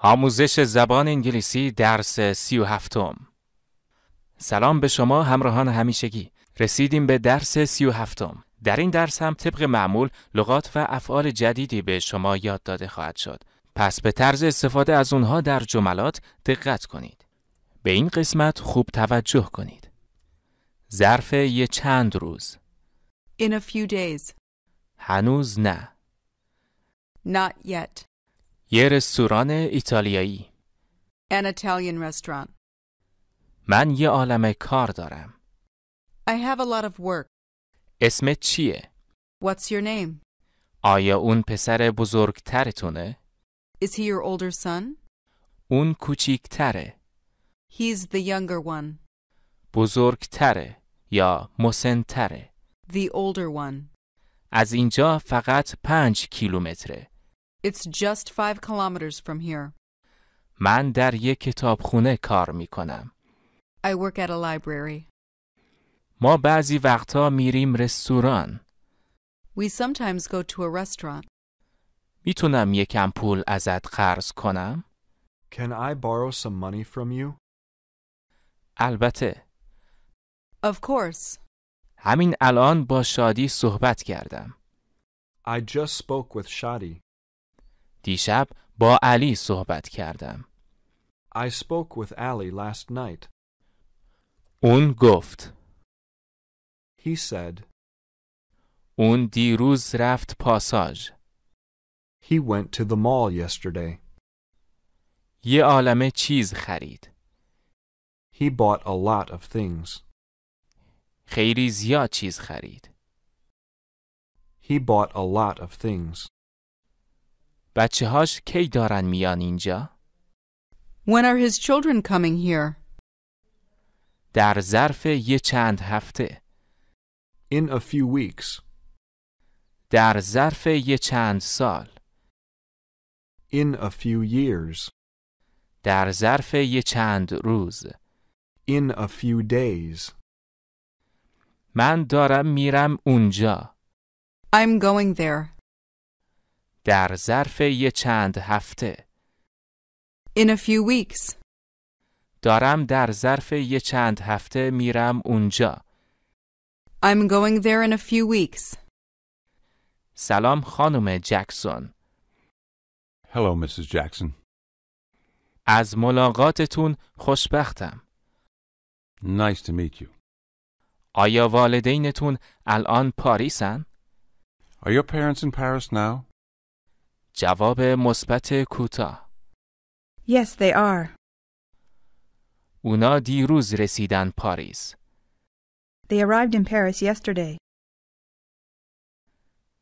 آموزش زبان انگلیسی درس سی و هفتم سلام به شما همراهان همیشگی رسیدیم به درس سی و هفتم در این درس هم طبق معمول لغات و افعال جدیدی به شما یاد داده خواهد شد پس به طرز استفاده از اونها در جملات دقت کنید به این قسمت خوب توجه کنید ظرف یه چند روز In a few days. هنوز نه Not yet. یه رستوران ایتالیایی. An Italian restaurant. من یه عالم کار دارم. I have a lot of work. اسمت چیه؟ What's your name? آیا اون پسر بزرگترتونه؟ Is he your older son? اون کوچیکتره. He's the younger one. بزرگتره یا مسنتره. The older one. از اینجا فقط پنج کیلومتره. It's just five kilometers from here. من در یک کتابخونه کار می کنم. I work at a library. ما بعضی وقتها میریم رستوران. We sometimes go to a restaurant. میتونم یکم پول ازت قرض کنم؟ Can I borrow some money from you? البته. Of course. همین الان با شادی صحبت کردم. I just spoke with Shadi. دیشب با علی صحبت کردم. I spoke with Ali last night. اون گفت. He said. اون دیروز رفت پاساژ. He went to the mall yesterday. یه عالمه چیز خرید. He bought a lot of things. خیلی زیاد چیز خرید. He bought a lot of things. بچه هاش کی دارن میان اینجا؟ When are his children coming here? در ظرف یه چند هفته. In a few weeks. در ظرف یه چند سال. In a few years. در ظرف یه چند روز. In a few days. من دارم میرم اونجا. I'm going there. در ظرف یه چند هفته In a few weeks دارم در ظرف یه چند هفته میرم اونجا I'm going there in a few weeks سلام خانم جکسون Hello Mrs. Jackson از ملاقاتتون خوشبختم Nice to meet you آیا والدینتون الان پاریسن؟ Are your parents in Paris now? جواب مثبت کوتاه. Yes, they are. اونا دیروز رسیدن پاریس. They arrived in Paris yesterday.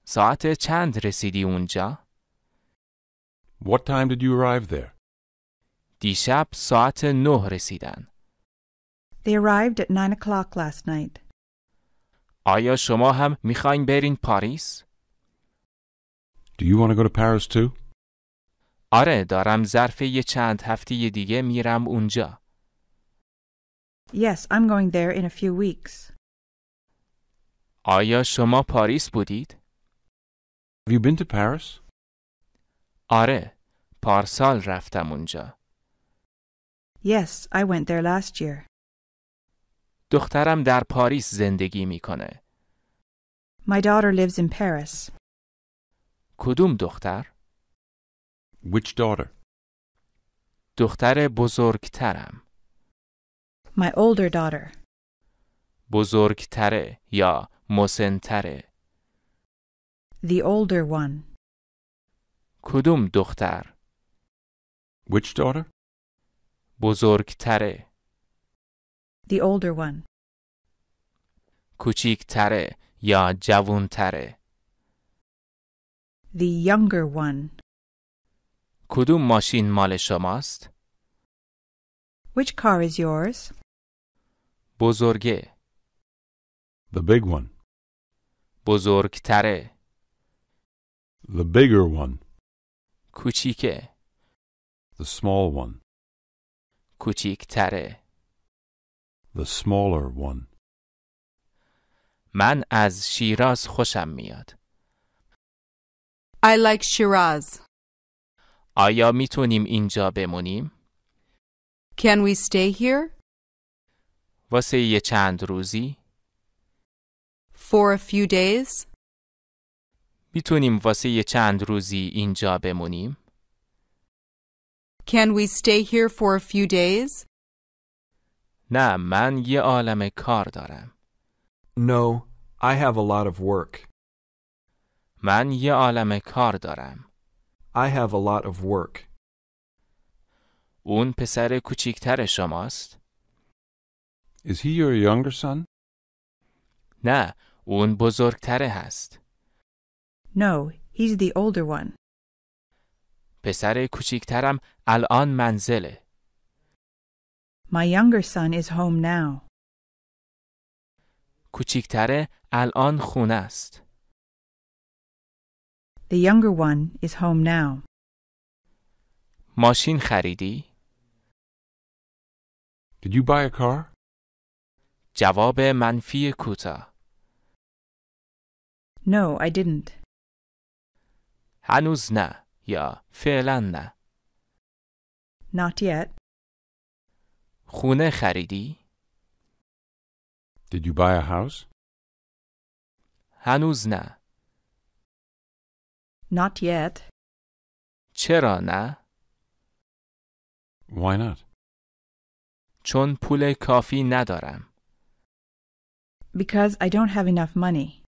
ساعت چند رسیدی اونجا؟ What time did you arrive there? دیشب ساعت نه رسیدن. They arrived at nine o'clock last night. آیا شما هم میخواین برین پاریس؟ Do you want to go to Paris too? آره دارم ظرف یه چند هفته دیگه میرم اونجا. Yes, I'm going there in a few weeks. آیا شما پاریس بودید؟ Have you been to Paris? آره، پارسال رفتم اونجا. Yes, I went there last year. دخترم در پاریس زندگی میکنه. My daughter lives in Paris. کدوم دختر؟ Which daughter? دختر بزرگترم. My older daughter. بزرگتره یا مسنتره. The older one. کدوم دختر؟ Which daughter? بزرگتره. The older one. کوچیکتره یا جوونتره. The younger one. کدوم ماشین مال Which car is yours? بزرگه The big one. بزرگتره The bigger one. کوچیکه The small one. کوچیکتره The smaller one. من از شیراز خوشم I like Shiraz. آیا میتونیم اینجا بمونیم؟ Can we stay here? واسه یه چند روزی؟ For a few days? میتونیم واسه یه چند روزی اینجا بمونیم؟ Can we stay here for a few days? نه من یه عالم کار دارم. No, I have a lot of work. من یه عالم کار دارم. I have a lot of work. اون پسر کوچیکتر شماست؟ Is he your younger son? نه، اون بزرگتره هست. No, he's the older one. پسر کوچیکترم الان منزله. My younger son is home now. کوچیکتره الان خونه است. The younger one is home now. ماشین خریدی؟ Did you buy a car? جواب منفی کوتاه. No, I didn't. هنوز نه یا فعلا نه. Not yet. خونه خریدی؟ Did you buy a house? هنوز نه. Not yet. چرا نه؟ Why not? چون پول کافی ندارم. Because I don't have enough money.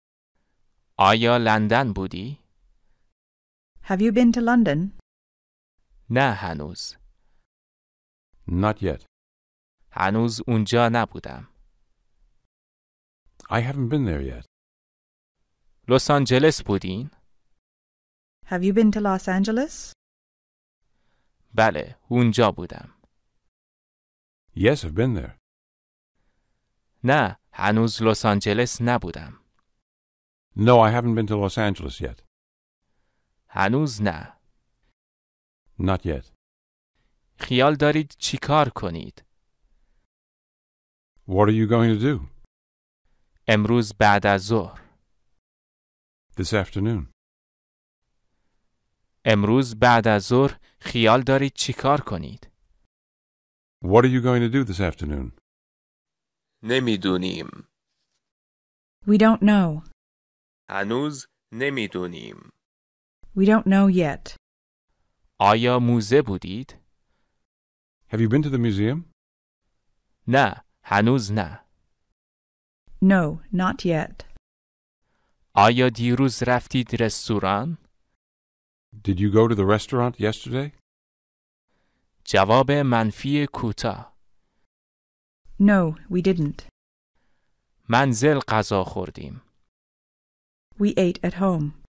آیا لندن بودی؟ Have you been to London? نه هنوز. Not yet. هنوز اونجا نبودم. I haven't been there yet. لس آنجلس بودین؟ have you been to Los Angeles? بله، اونجا بودم. Yes, I've been there. نه، هنوز لس آنجلس نبودم. No, I haven't been to Los Angeles yet. هنوز نه. Not yet. خیال دارید چیکار کنید؟ What are you going to do امروز بعد از ظهر? this afternoon? امروز بعد از ظهر خیال دارید چیکار کنید؟ What are you going to do this afternoon? نمیدونیم. We don't know. هنوز نمیدونیم. We don't know yet. آیا موزه بودید؟ Have you been to the museum? نه، هنوز نه. No, not yet. آیا دیروز رفتید رستوران؟ Did you go to the restaurant yesterday? جواب منفی کوتاه No, we didn't. منزل غذا خوردیم. We ate at home.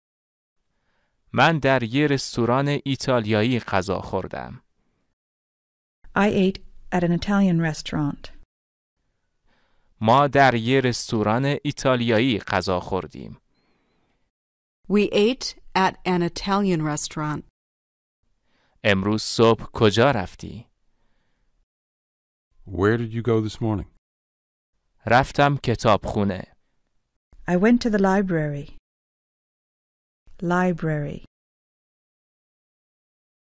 من در یه رستوران ایتالیایی غذا خوردم. I ate at an Italian restaurant. ما در یه رستوران ایتالیایی غذا خوردیم. We ate at an Italian restaurant. امروز صبح کجا رفتی؟ Where did you go this morning? رفتم کتابخونه. I went to the library. Library.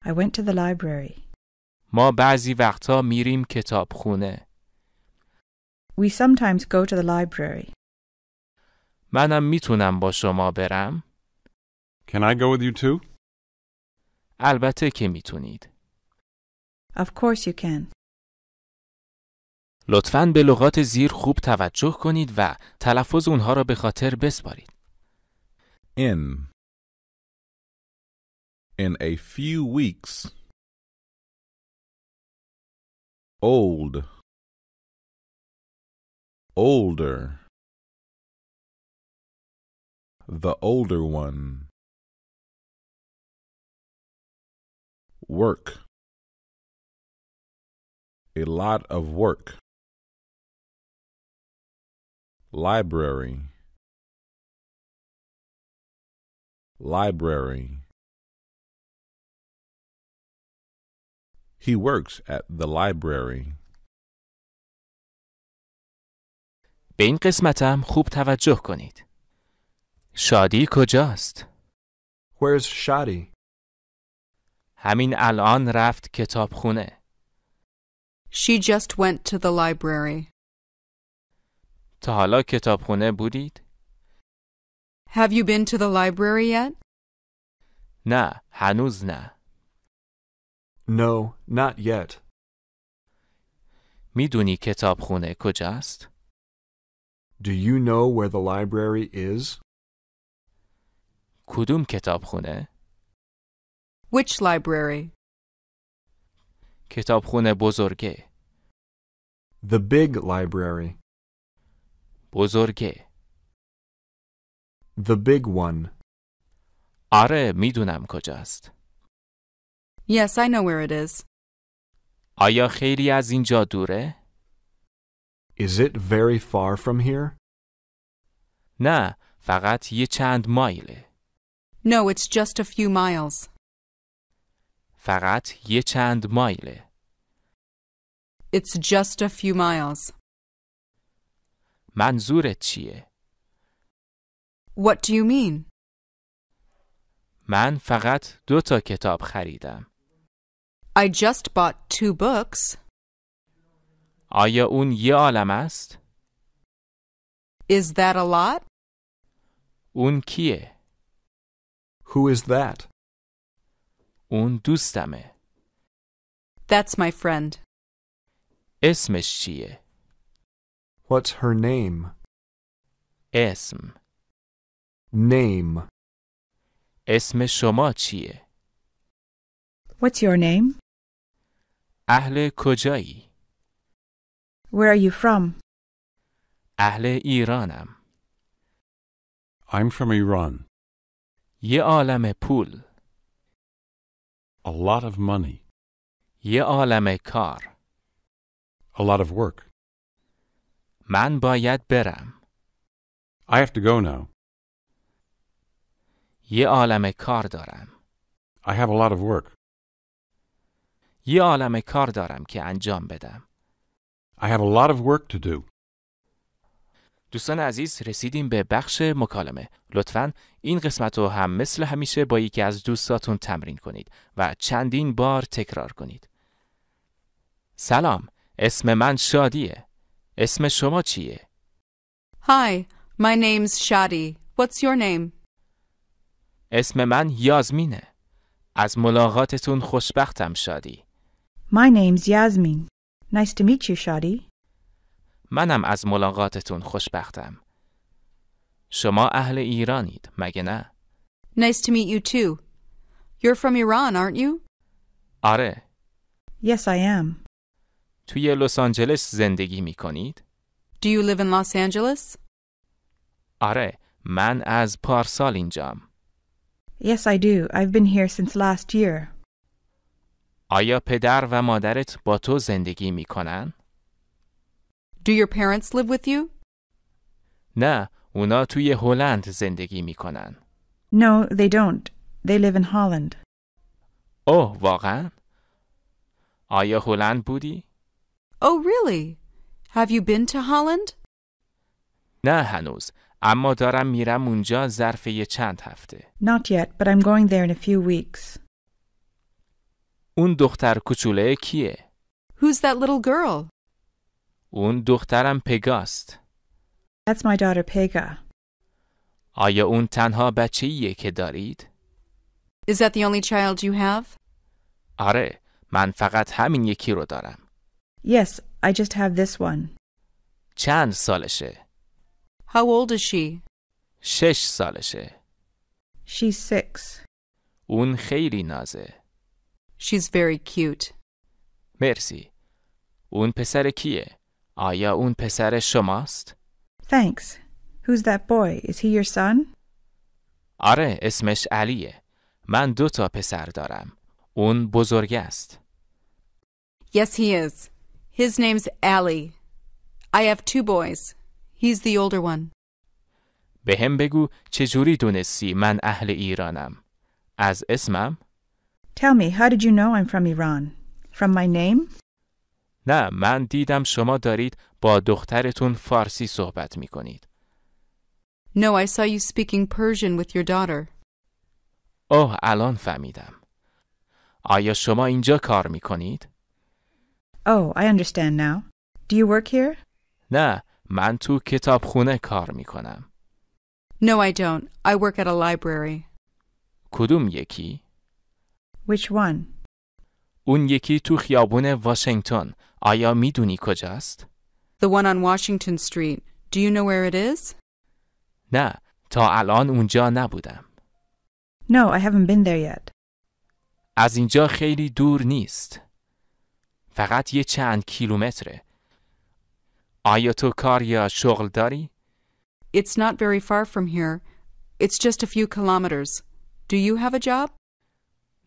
I went to the library. ما بعضی وقتها میریم کتابخونه. We sometimes go to the library. منم میتونم با شما برم. Can I go with you too? البته که میتونید. Of course you can. لطفاً به لغات زیر خوب توجه کنید و تلفظ اونها را به خاطر بسپارید. In In a few weeks Old Older The older one work a lot of work library library he works at the library به این قسمتم خوب توجه کنید شادی کجاست Where's Shadi? همین الان رفت کتاب کتابخونه. She just went to the library. تا حالا کتاب کتابخونه بودید؟ Have you been to the library yet? نه، هنوز نه. No, not yet. میدونی کتابخونه کجاست؟ Do you know where the library is? کدوم کتاب کتابخونه؟ Which library? کتابخونه بزرگه The big library. بزرگه The big one. آره میدونم کجاست Yes, I know where it is. آیا خیلی از اینجا دوره؟ Is it very far from here? نه فقط یه چند مایله No, it's just a few miles. فقط یه چند مایله. It's just a few miles. منظورت چیه؟ What do you mean? من فقط دو تا کتاب خریدم. I just bought two books. آیا اون یه عالم است؟ Is that a lot? اون کیه؟ Who is that? اون دوستمه. That's my friend. اسمش چیه؟ What's her name? اسم Name. اسم شما چیه؟ What's your name? اهل کجایی؟ Where are you from? اهل ایرانم. I'm from Iran. یه عالم پول. A lot of money. یه عالمه کار. A lot of work. من باید برم. I have to go now. یه عالمه کار دارم. I have a lot of work. یه عالمه کار دارم که انجام بدم. I have a lot of work to do. دوستان عزیز رسیدیم به بخش مکالمه لطفا این قسمت رو هم مثل همیشه با یکی از دوستاتون تمرین کنید و چندین بار تکرار کنید سلام اسم من شادیه اسم شما چیه Hi my name's Shadi what's your name اسم من یازمینه از ملاقاتتون خوشبختم شادی My name's Yasmin nice to منم از ملاقاتتون خوشبختم. شما اهل ایرانید مگه نه؟ Nice to meet you too. You're from Iran, aren't you? آره. Yes, I am. توی لس آنجلس زندگی می کنید؟ Do you live in Los Angeles? آره، من از پارسال اینجام. Yes, I do. I've been here since last year. آیا پدر و مادرت با تو زندگی می کنن؟ Do your parents live with you? نه، اونا توی هلند زندگی میکنن. No, they don't. They live in Holland. اوه، واقعا؟ آیا هلند بودی؟ Oh, really? Have you been to Holland? نه هنوز، اما دارم میرم اونجا ظرف یه چند هفته. Not yet, but I'm going there in a few weeks. اون دختر کوچوله کیه؟ Who's that little girl? اون دخترم پگاست. That's my daughter Pega. آیا اون تنها بچه ایه که دارید؟ Is that the only child you have? آره، من فقط همین یکی رو دارم. Yes, I just have this one. چند سالشه؟ How old is she? شش سالشه. She's six. اون خیلی نازه. She's very cute. مرسی. اون پسر کیه؟ آیا اون پسر شماست؟ Thanks. Who's that boy? Is he your son? آره اسمش علیه. من دو تا پسر دارم. اون بزرگ است. Yes, he is. His name's Ali. I have two boys. He's the older one. به هم بگو چجوری دونستی من اهل ایرانم. از اسمم؟ Tell me, how did you know I'm from Iran? From my name? نه من دیدم شما دارید با دخترتون فارسی صحبت می کنید. No, I saw you speaking Persian with your daughter. اوه الان فهمیدم. آیا شما اینجا کار می کنید؟ Oh, I understand now. Do you work here? نه من تو کتابخونه کار می کنم. No, I don't. I work at a library. کدوم یکی؟ Which one? اون یکی تو خیابون واشنگتن. آیا میدونی کجاست؟ The one on Washington Street. Do you know where it is? نه، تا الان اونجا نبودم. No, I haven't been there yet. از اینجا خیلی دور نیست. فقط یه چند کیلومتره. آیا تو کار یا شغل داری؟ It's not very far from here. It's just a few kilometers. Do you have a job?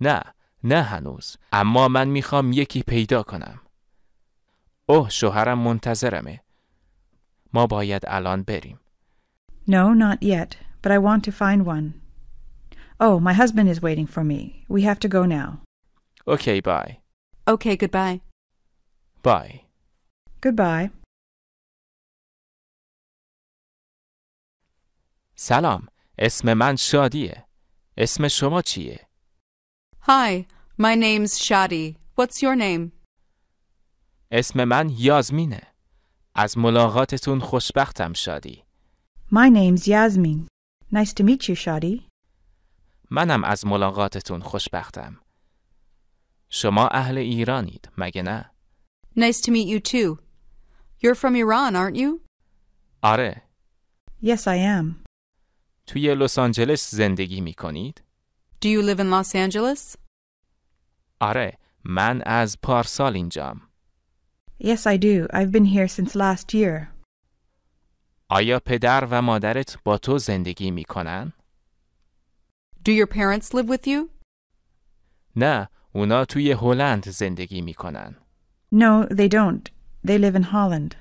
نه. نه هنوز اما من میخوام یکی پیدا کنم اوه شوهرم منتظرمه ما باید الان بریم No, not yet, but I want to find one. Oh, my husband is waiting for me. We have to go now. Okay, bye. Okay, goodbye. Bye. Goodbye. سلام اسم من شادیه اسم شما چیه Hi, my name's Shadi. What's your name? اسم من یازمینه. از ملاقاتتون خوشبختم شادی. My name's Yasmin. Nice to meet you, Shadi. منم از ملاقاتتون خوشبختم. شما اهل ایرانید، مگه نه؟ Nice to meet you too. You're from Iran, aren't you? آره. Yes, I am. توی لس آنجلس زندگی می کنید؟ Do you live in Los Angeles? آره، من از پارسال اینجام. Yes, I do. I've been here since last year. آیا پدر و مادرت با تو زندگی می کنن؟ Do your parents live with you? نه، اونا توی هلند زندگی می کنن. No, they don't. They live in Holland.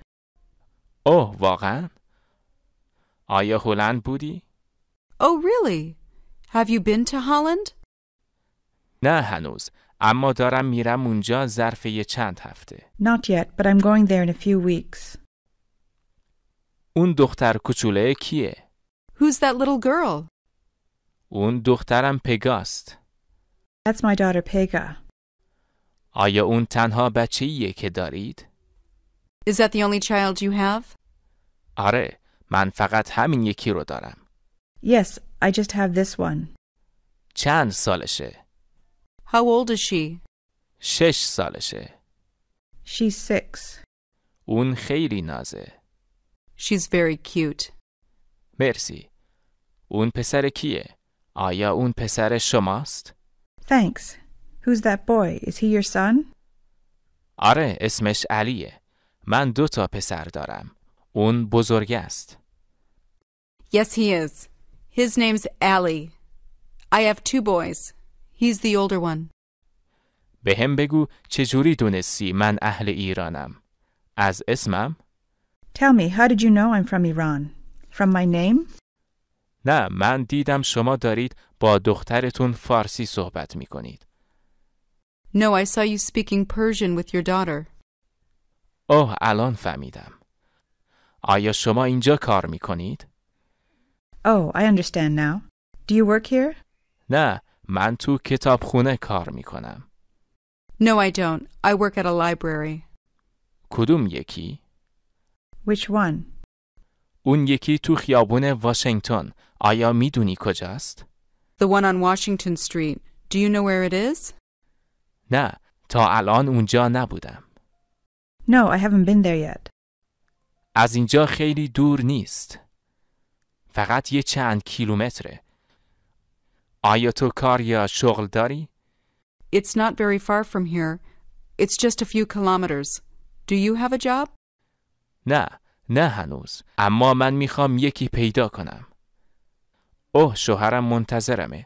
اوه، واقعا؟ آیا هلند بودی؟ Oh, really? Have you been to Holland? نه هنوز. اما دارم میرم اونجا ظرف یه چند هفته. Not yet, but I'm going there in a few weeks. اون دختر کوچوله کیه؟ Who's that little girl? اون دخترم پگاست. That's my daughter Pega. آیا اون تنها که دارید؟ Is that the only child you have? آره، من فقط همین یکی رو دارم. Yes, I just have this one. چند سالشه؟ How old is she? شش سالشه. She's six. اون خیلی نازه. She's very cute. مرسی. اون پسر کیه؟ آیا اون پسر شماست؟ Thanks. Who's that boy? Is he your son? آره اسمش علیه. من دو تا پسر دارم. اون بزرگ است. Yes, he is. His name's Ali. I have two boys. He's the older one. به هم بگو چجوری دونستی من اهل ایرانم. از اسمم؟ Tell me, how did you know I'm from Iran? From my name? نه من دیدم شما دارید با دخترتون فارسی صحبت می کنید. No, I saw you speaking Persian with your daughter. اوه الان فهمیدم. آیا شما اینجا کار می کنید؟ Oh, I understand now. Do you work here? نه من تو کتابخونه کار می کنم. No, I don't. I work at a library. کدوم یکی؟ Which one? اون یکی تو خیابون واشنگتن. آیا میدونی کجاست؟ The one on Washington Street. Do you know where it is? نه، تا الان اونجا نبودم. No, I haven't been there yet. از اینجا خیلی دور نیست. فقط یه چند کیلومتره. آیا تو کار یا شغل داری؟ It's not very far from here. It's just a few kilometers. Do you have a job? نه، نه هنوز. اما من میخوام یکی پیدا کنم. اوه شوهرم منتظرمه.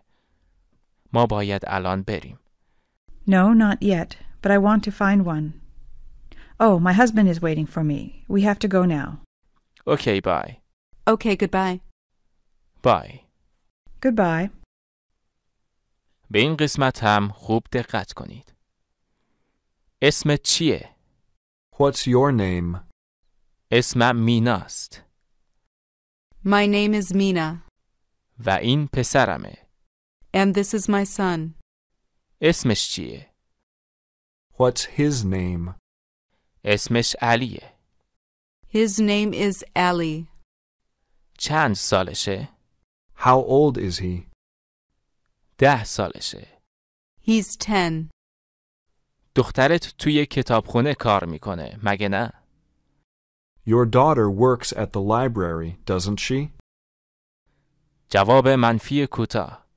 ما باید الان بریم. No, not yet, but I want to find one. Oh, my husband is waiting for me. We have to go now. Okay, bye. Okay, goodbye. Bye. Goodbye. به این قسمت هم خوب دقت کنید. اسم چیه؟ What's your name? اسمم میناست. My name is Mina. و این پسرمه. And this is my son. اسمش چیه؟ What's his name? اسمش علیه. His name is Ali. چند سالشه؟ How old is he? ده سالشه. He's ten. دخترت توی کتابخونه کار میکنه مگه نه؟ Your daughter works at the library, doesn't she? جواب منفی کوتاه.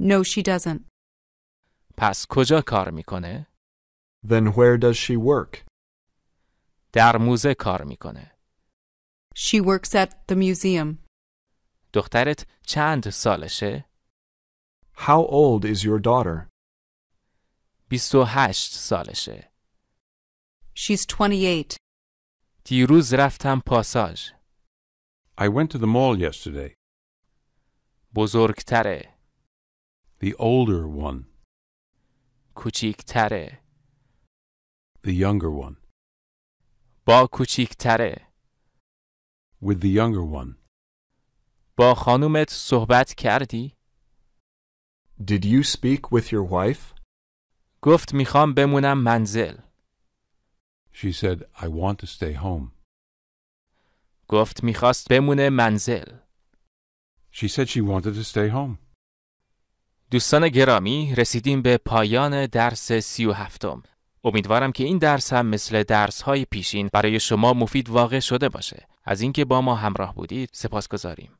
No, she doesn't. پس کجا کار میکنه؟ Then where does she work? در موزه کار میکنه. She works at the museum. دخترت چند سالشه؟ How old is your daughter? 28 سالشه. She's 28. دیروز رفتم پاساژ. I went to the mall yesterday. بزرگتره. The older one. کوچیکتره. The younger one. با کوچیکتره. With the younger one. با خانومت صحبت کردی؟ Did you speak with your wife? گفت میخوام بمونم منزل. She said I want to stay home. گفت میخواست بمونه منزل. She said she wanted to stay home. دوستان گرامی رسیدیم به پایان درس سی و هفتم. امیدوارم که این درس هم مثل درس های پیشین برای شما مفید واقع شده باشه. از اینکه با ما همراه بودید سپاس گذاریم.